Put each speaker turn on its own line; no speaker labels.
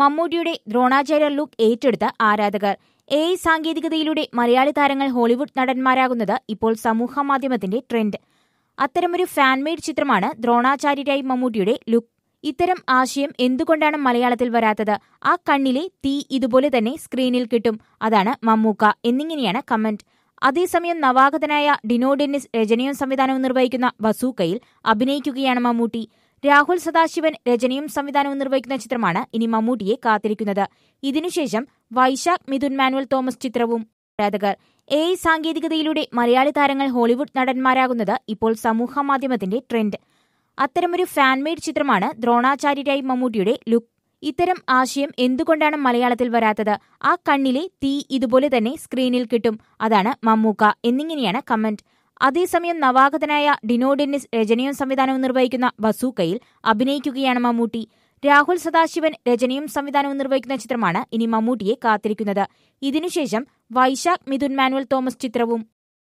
മമ്മൂട്ടിയുടെ ദ്രോണാചാര്യ ലുക്ക് ഏറ്റെടുത്ത ആരാധകർ എ ഐ സാങ്കേതികതയിലൂടെ മലയാളി താരങ്ങൾ ഹോളിവുഡ് നടന്മാരാകുന്നത് ഇപ്പോൾ മാധ്യമത്തിന്റെ ട്രെൻഡ് അത്തരമൊരു ഫാൻമെയ്ഡ് ചിത്രമാണ് ദ്രോണാചാര്യരായി മമ്മൂട്ടിയുടെ ലുക്ക് ഇത്തരം ആശയം എന്തുകൊണ്ടാണ് മലയാളത്തിൽ വരാത്തത് ആ കണ്ണിലെ തീ ഇതുപോലെ തന്നെ സ്ക്രീനിൽ കിട്ടും അതാണ് മമ്മൂക്ക എന്നിങ്ങനെയാണ് കമന്റ് അതേസമയം നവാഗതനായ ഡിനോ ഡെന്നിസ് രചനയും സംവിധാനവും നിർവഹിക്കുന്ന ബസൂക്കയിൽ അഭിനയിക്കുകയാണ് മമ്മൂട്ടി രാഹുൽ സദാശിവൻ രചനയും സംവിധാനവും നിർവഹിക്കുന്ന ചിത്രമാണ് ഇനി മമ്മൂട്ടിയെ കാത്തിരിക്കുന്നത് ഇതിനുശേഷം വൈശാഖ് മിഥുൻ മാനുവൽ തോമസ് ചിത്രവും ആരാധകർ എ ഐ സാങ്കേതികതയിലൂടെ മലയാളി താരങ്ങൾ ഹോളിവുഡ് നടന്മാരാകുന്നത് ഇപ്പോൾ മാധ്യമത്തിന്റെ ട്രെൻഡ് അത്തരമൊരു ഫാൻമെയ്ഡ് ചിത്രമാണ് ദ്രോണാചാര്യരായി മമ്മൂട്ടിയുടെ ലുക്ക് ഇത്തരം ആശയം എന്തുകൊണ്ടാണ് മലയാളത്തിൽ വരാത്തത് ആ കണ്ണിലെ തീ ഇതുപോലെ തന്നെ സ്ക്രീനിൽ കിട്ടും അതാണ് മമ്മൂക്ക എന്നിങ്ങനെയാണ് കമന്റ് അതേസമയം നവാഗതനായ ഡിനോ ഡെന്നിസ് രചനയും സംവിധാനവും നിർവഹിക്കുന്ന ബസൂക്കയിൽ അഭിനയിക്കുകയാണ് മമ്മൂട്ടി രാഹുൽ സദാശിവൻ രചനയും സംവിധാനവും നിർവഹിക്കുന്ന ചിത്രമാണ് ഇനി മമ്മൂട്ടിയെ കാത്തിരിക്കുന്നത് ഇതിനുശേഷം വൈശാഖ് മിഥുൻ മാനുവൽ തോമസ് ചിത്രവും